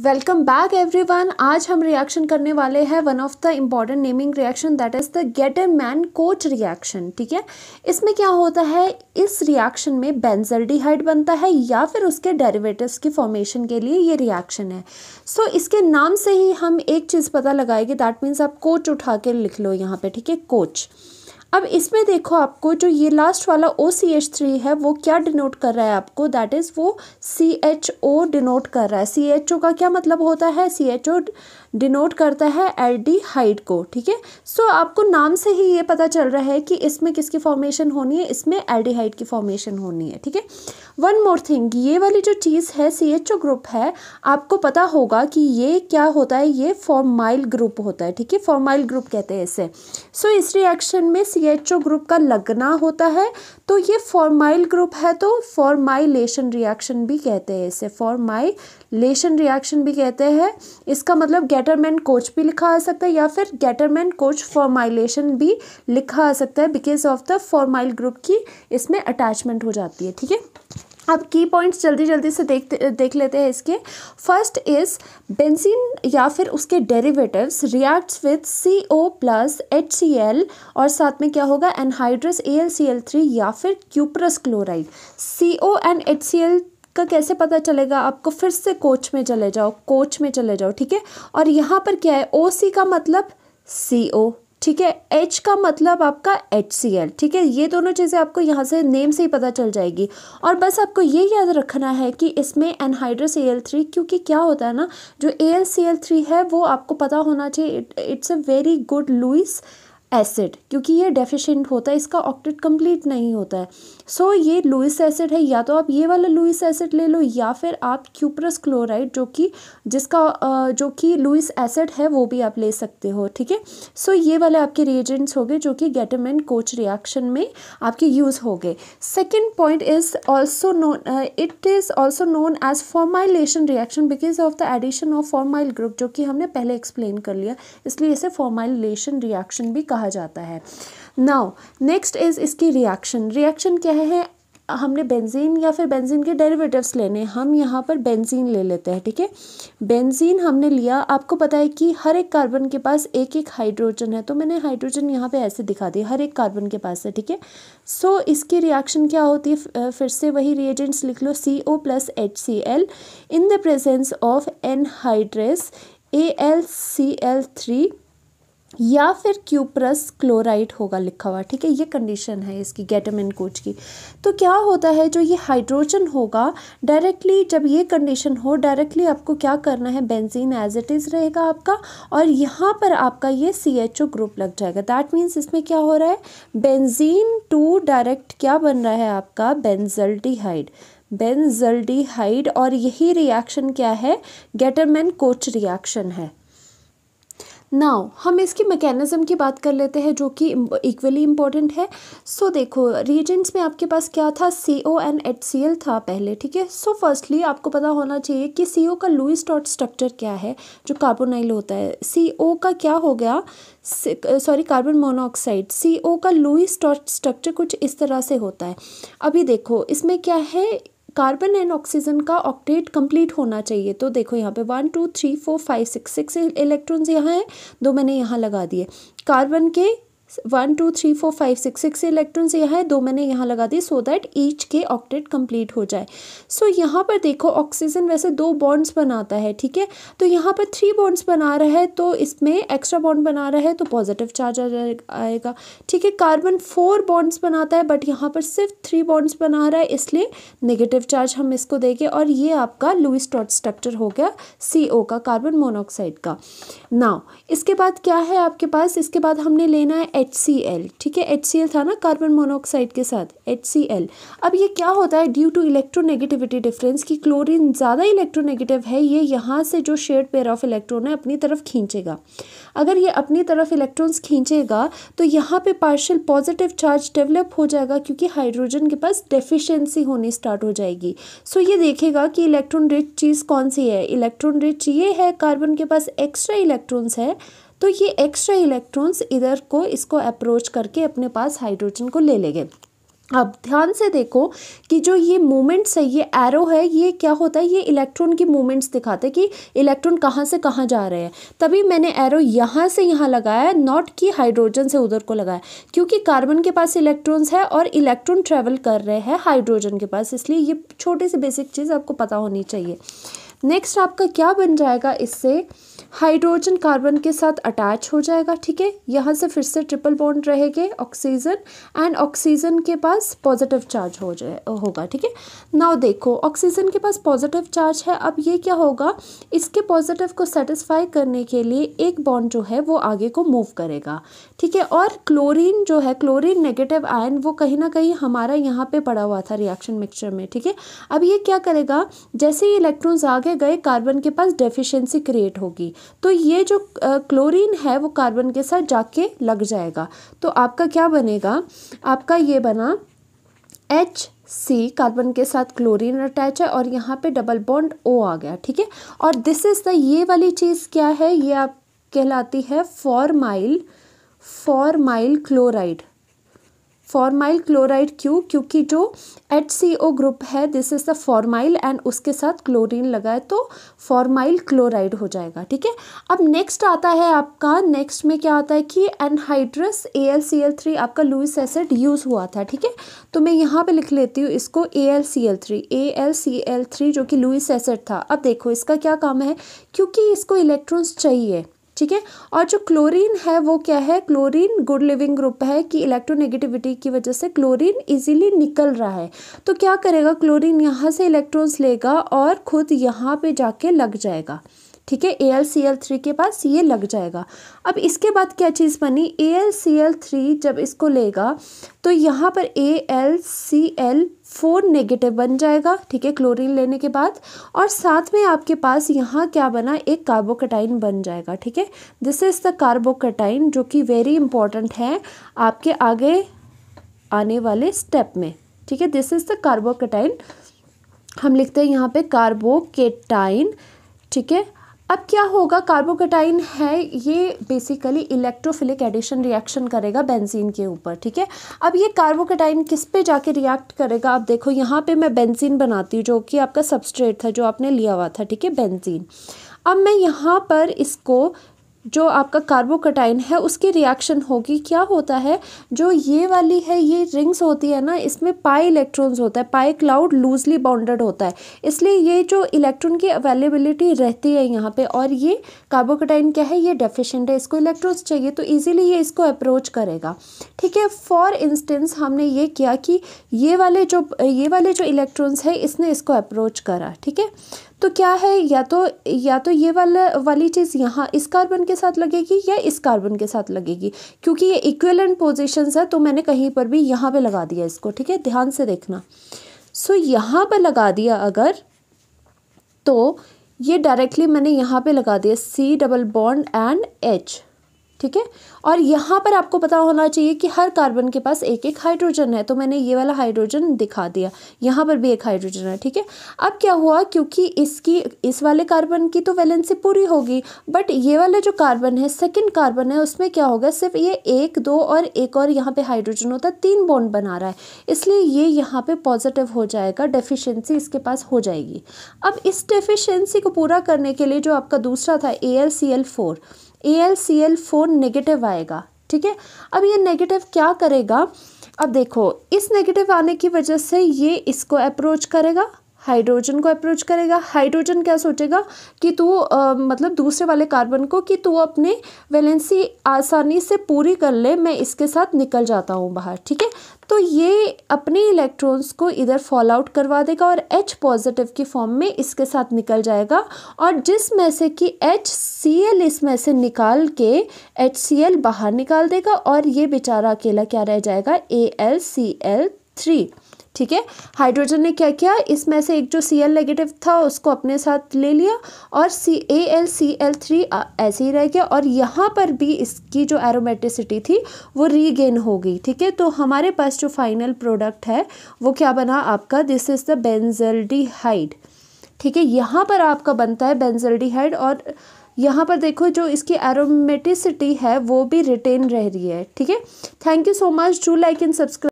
welcome back everyone आज हम reaction करने वाले हैं one of the important naming reaction that is the Gattermann Koch reaction ठीक है इसमें क्या होता है इस रिएक्शन में बेंजलडीहाइड बनता है या फिर उसके डेरिवेटिव्स की फॉर्मेशन के लिए ये रिएक्शन है सो so, इसके नाम से ही हम एक चीज़ पता लगाएंगे दैट मीन्स आप कोच उठा के लिख लो यहाँ पे ठीक है कोच अब इसमें देखो आपको जो ये लास्ट वाला ओ सी एच थ्री है वो क्या डिनोट कर रहा है आपको दैट इज़ वो सी एच ओ डिनोट कर रहा है सी एच ओ का क्या मतलब होता है सी एच ओ डिनोट करता है एल्डिहाइड को ठीक है सो आपको नाम से ही ये पता चल रहा है कि इसमें किसकी फॉर्मेशन होनी है इसमें एल्डिहाइड की फॉर्मेशन होनी है ठीक है वन मोर थिंग ये वाली जो चीज़ है सी एच ओ ग्रुप है आपको पता होगा कि ये क्या होता है ये फॉर्माइल ग्रुप होता है ठीक है फॉर्माइल ग्रुप कहते हैं इसे सो so, इस रिएक्शन में सी एच ओ ग्रुप का लगना होता है तो ये फॉर्माइल ग्रुप है तो फॉर्माइलेशन रिएक्शन भी कहते हैं इसे फॉर्माइलेशन रिएक्शन भी कहते हैं इसका मतलब गैटरमैन कोच भी लिखा आ सकता है या फिर गैटरमैन कोच फॉर्माइलेशन भी लिखा आ सकता है because of the formyl group की इसमें अटैचमेंट हो जाती है ठीक है अब की पॉइंट्स जल्दी जल्दी से देख देख लेते हैं इसके फर्स्ट इज बेंजीन या फिर उसके derivatives reacts with C O plus H C L और साथ में क्या होगा anhydrous A L C L three या फिर cuprous chloride C O and H C L इसका कैसे पता चलेगा आपको फिर से कोच में चले जाओ कोच में चले जाओ ठीक है और यहाँ पर क्या है ओ सी का मतलब सी ओ ठीक है एच का मतलब आपका एच सी एल ठीक है ये दोनों चीज़ें आपको यहाँ से नेम से ही पता चल जाएगी और बस आपको ये याद रखना है कि इसमें एनहाइड्रस ए एल थ्री क्योंकि क्या होता है ना जो A L C L three है वो आपको पता होना चाहिए it's a very good Lewis acid क्योंकि ये डेफिशिएंट होता है इसका ऑक्टेट कंप्लीट नहीं होता है सो so, ये लुइस एसिड है या तो आप ये वाला लुइस एसिड ले लो या फिर आप क्यूप्रस क्लोराइड जो कि जिसका जो कि लुइस एसिड है वो भी आप ले सकते हो ठीक है सो ये वाले आपके रिएजेंट्स हो गए जो कि गेटम एंड कोच रिएक्शन में आपके यूज़ हो गए second point is also known it is also known as formylation reaction because of the addition of formyl group जो कि हमने पहले एक्सप्लेन कर लिया इसलिए इसे फॉर्माइलेशन रिएक्शन भी कहा कहा जाता है नाउ नेक्स्ट इज़ इसकी रिएक्शन रिएक्शन क्या है हमने बेंजीन या फिर बेंजीन के डेरिवेटिव्स लेने हम यहाँ पर बेंजीन ले लेते हैं ठीक है बेंजीन हमने लिया आपको पता है कि हर एक कार्बन के पास एक एक हाइड्रोजन है तो मैंने हाइड्रोजन यहाँ पे ऐसे दिखा दिया हर एक कार्बन के पास है ठीक है सो इसकी रिएक्शन क्या होती है फिर से वही रिएजेंट्स लिख लो C O plus H C L in the presence of anhydrous A L C L three या फिर क्यूप्रस क्लोराइड होगा लिखा हुआ ठीक है ये कंडीशन है इसकी गैटमैन कोच की तो क्या होता है जो ये हाइड्रोजन होगा डायरेक्टली जब ये कंडीशन हो डायरेक्टली आपको क्या करना है बेंजीन एज इट इज़ रहेगा आपका और यहाँ पर आपका ये सी एच ओ ग्रुप लग जाएगा दैट मीन्स इसमें क्या हो रहा है बेंजीन टू डायरेक्ट क्या बन रहा है आपका बेंजल्टीहाइड बेंजल्टीहाइड और यही रिएक्शन क्या है गेटरमैन कोच रिएक्शन है नाउ हम इसकी मैकेनिज़्म की बात कर लेते हैं जो कि इक्वली इम्पॉर्टेंट है सो so, देखो रिएजेंट्स में आपके पास क्या था C O and H C L था पहले ठीक है सो फर्स्टली आपको पता होना चाहिए कि सी ओ का लुइस डॉट स्ट्रक्चर क्या है जो कार्बोनाइल होता है सी ओ का क्या हो गया sorry carbon monoxide C O का लुइस डॉट स्ट्रक्चर कुछ इस तरह से होता है अभी देखो इसमें क्या है कार्बन एंड ऑक्सीजन का ऑक्टेट कंप्लीट होना चाहिए तो देखो यहाँ पे one two three four five six six electrons यहाँ हैं दो मैंने यहाँ लगा दिए कार्बन के one two three four five six six electrons यहाँ है दो मैंने यहाँ लगा दी सो दैट ईच के ऑक्टेट कंप्लीट हो जाए सो so, यहाँ पर देखो ऑक्सीजन वैसे दो बॉन्ड्स बनाता है ठीक है तो यहाँ पर थ्री बॉन्ड्स बना रहा है तो इसमें एक्स्ट्रा बॉन्ड बना रहा है तो पॉजिटिव चार्ज आएगा ठीक है कार्बन फोर बॉन्ड्स बनाता है बट यहाँ पर सिर्फ थ्री बॉन्ड्स बना रहा है इसलिए नेगेटिव चार्ज हम इसको देंगे और ये आपका लुइस टॉट स्ट्रक्चर हो गया सी का कार्बन मोनोऑक्साइड का नाव इसके बाद क्या है आपके पास इसके बाद हमने लेना है एच सी एल ठीक है एच सी एल था ना कार्बन मोनोऑक्साइड के साथ एच सी एल अब ये क्या होता है ड्यू टू इलेक्ट्रोनेगेटिविटी डिफरेंस कि क्लोरीन ज़्यादा इलेक्ट्रोनेगेटिव है ये यहाँ से जो शेड पेयर ऑफ इलेक्ट्रॉन है अपनी तरफ खींचेगा अगर ये अपनी तरफ इलेक्ट्रॉन्स खींचेगा तो यहाँ पे पार्शियल पॉजिटिव चार्ज डेवलप हो जाएगा क्योंकि हाइड्रोजन के पास डेफिशिएंसी होनी स्टार्ट हो जाएगी सो ये देखेगा कि इलेक्ट्रॉन रिच चीज़ कौन सी है इलेक्ट्रॉन रिच ये है कार्बन के पास एक्स्ट्रा इलेक्ट्रॉन्स है तो ये एक्स्ट्रा इलेक्ट्रॉन्स इधर को इसको अप्रोच करके अपने पास हाइड्रोजन को ले लेंगे अब ध्यान से देखो कि जो ये मोमेंट्स है ये एरो है ये क्या होता है ये इलेक्ट्रॉन की मूवमेंट्स दिखाते हैं कि इलेक्ट्रॉन कहाँ से कहाँ जा रहे हैं तभी मैंने एरो यहाँ से यहाँ लगाया नॉट कि हाइड्रोजन से उधर को लगाया क्योंकि कार्बन के पास इलेक्ट्रॉन्स है और इलेक्ट्रॉन ट्रेवल कर रहे हैं हाइड्रोजन के पास इसलिए ये छोटी सी बेसिक चीज़ आपको पता होनी चाहिए नेक्स्ट आपका क्या बन जाएगा इससे हाइड्रोजन कार्बन के साथ अटैच हो जाएगा ठीक है यहाँ से फिर से ट्रिपल बॉन्ड रहेगा ऑक्सीजन एंड ऑक्सीजन के पास पॉजिटिव चार्ज हो जाए होगा ठीक है नाउ देखो ऑक्सीजन के पास पॉजिटिव चार्ज है अब ये क्या होगा इसके पॉजिटिव को सेटिस्फाई करने के लिए एक बॉन्ड जो है वो आगे को मूव करेगा ठीक है और क्लोरीन जो है क्लोरीन नेगेटिव आयन वो कहीं ना कहीं हमारा यहाँ पर पड़ा हुआ था रिएक्शन मिक्सचर में ठीक है अब ये क्या करेगा जैसे ही इलेक्ट्रॉन्स आगे गए कार्बन के पास डेफिशेंसी क्रिएट होगी तो ये जो क्लोरीन है वो कार्बन के साथ जाके लग जाएगा तो आपका क्या बनेगा आपका ये बना एच सी कार्बन के साथ क्लोरीन अटैच है और यहाँ पे डबल बॉन्ड ओ आ गया ठीक है और दिस इज़ द ये वाली चीज़ क्या है ये आप कहलाती है formyl formyl chloride formyl chloride क्यों क्योंकि जो एच सी ओ ग्रुप है this is the formyl and उसके साथ क्लोरीन लगाए तो फॉर्माइल क्लोराइड हो जाएगा ठीक है अब नेक्स्ट आता है आपका नेक्स्ट में क्या आता है कि anhydrous A L C L three आपका लुइस एसिड यूज़ हुआ था ठीक है तो मैं यहाँ पे लिख लेती हूँ इसको A L C L three A L C L three जो कि लुइस एसिड था अब देखो इसका क्या काम है क्योंकि इसको इलेक्ट्रॉन्स चाहिए ठीक है और जो क्लोरीन है वो क्या है क्लोरीन गुड लिविंग ग्रुप है कि इलेक्ट्रोनेगेटिविटी की वजह से क्लोरीन इजीली निकल रहा है तो क्या करेगा क्लोरीन यहाँ से इलेक्ट्रॉन्स लेगा और खुद यहाँ पे जाके लग जाएगा ठीक है A L C L three के पास ये लग जाएगा अब इसके बाद क्या चीज़ बनी A L C L three जब इसको लेगा तो यहाँ पर A L C L four negative बन जाएगा ठीक है क्लोरीन लेने के बाद और साथ में आपके पास यहाँ क्या बना एक कार्बोकटाइन बन जाएगा ठीक है दिस इज़ द कार्बोकटाइन जो कि वेरी इंपॉर्टेंट है आपके आगे आने वाले स्टेप में ठीक है दिस इज़ द कार्बोकटाइन हम लिखते हैं यहाँ पे कार्बोकेटाइन ठीक है अब क्या होगा कार्बोकेटाइन है ये बेसिकली इलेक्ट्रोफिलिक एडिशन रिएक्शन करेगा बेंजीन के ऊपर ठीक है अब ये कार्बोकेटाइन किस पे जाके रिएक्ट करेगा आप देखो यहाँ पे मैं बेंजीन बनाती हूँ जो कि आपका सबस्ट्रेट था जो आपने लिया हुआ था ठीक है बेंजीन अब मैं यहाँ पर इसको जो आपका कार्बोकटाइन है उसकी रिएक्शन होगी क्या होता है जो ये वाली है ये रिंग्स होती है ना इसमें पाई इलेक्ट्रॉन्स होता है पाई क्लाउड लूजली बाउंडेड होता है इसलिए ये जो इलेक्ट्रॉन की अवेलेबिलिटी रहती है यहाँ पे और ये कार्बोकटाइन क्या है ये डेफिशेंट है इसको इलेक्ट्रॉन्स चाहिए तो ईजिली ये इसको अप्रोच करेगा ठीक है फॉर इंस्टेंस हमने ये किया कि ये वाले जो ये वाले जो इलेक्ट्रॉन्स है इसने इसको अप्रोच करा ठीक है तो क्या है या तो या तो ये वाला वाली चीज़ यहाँ इस कार्बन के साथ लगेगी या इस कार्बन के साथ लगेगी क्योंकि ये इक्वेलेंट पोजिशंस है तो मैंने कहीं पर भी यहाँ पे लगा दिया इसको ठीक है ध्यान से देखना सो so, यहाँ पर लगा दिया अगर तो ये डायरेक्टली मैंने यहाँ पे लगा दिया C double bond and H ठीक है और यहाँ पर आपको पता होना चाहिए कि हर कार्बन के पास एक एक हाइड्रोजन है तो मैंने ये वाला हाइड्रोजन दिखा दिया यहाँ पर भी एक हाइड्रोजन है ठीक है अब क्या हुआ क्योंकि इसकी इस वाले कार्बन की तो वैलेंसी पूरी होगी बट ये वाला जो कार्बन है सेकेंड कार्बन है उसमें क्या होगा सिर्फ ये एक दो और एक और यहाँ पर हाइड्रोजन होता है तीन बॉन्ड बना रहा है इसलिए ये यहाँ पर पॉजिटिव हो जाएगा डेफिशेंसी इसके पास हो जाएगी अब इस डेफिशेंसी को पूरा करने के लिए जो आपका दूसरा था A L C L four A L C L four negative आएगा ठीक है अब ये नेगेटिव क्या करेगा अब देखो इस नेगेटिव आने की वजह से ये इसको अप्रोच करेगा हाइड्रोजन को अप्रोच करेगा हाइड्रोजन क्या सोचेगा कि तू आ, मतलब दूसरे वाले कार्बन को कि तू अपने वैलेंसी आसानी से पूरी कर ले मैं इसके साथ निकल जाता हूँ बाहर ठीक है तो ये अपने इलेक्ट्रॉन्स को इधर फॉल आउट करवा देगा और H पॉजिटिव की फॉर्म में इसके साथ निकल जाएगा और जिसमें से कि एच इसमें से निकाल के एच बाहर निकाल देगा और ये बेचारा अकेला क्या रह जाएगा A L C L three ठीक है हाइड्रोजन ने क्या किया इसमें से एक जो सी एल नेगेटिव था उसको अपने साथ ले लिया और C A L C L three ऐसे ही रह गया और यहाँ पर भी इसकी जो एरोमेटिसिटी थी वो रीगेन हो गई ठीक है तो हमारे पास जो फाइनल प्रोडक्ट है वो क्या बना आपका दिस इज़ द बेंजल्डिहाइड ठीक है यहाँ पर आपका बनता है बेंजल्डिहाइड और यहाँ पर देखो जो इसकी एरोमेटिसिटी है वो भी रिटेन रह रही है ठीक है thank you so much do like and subscribe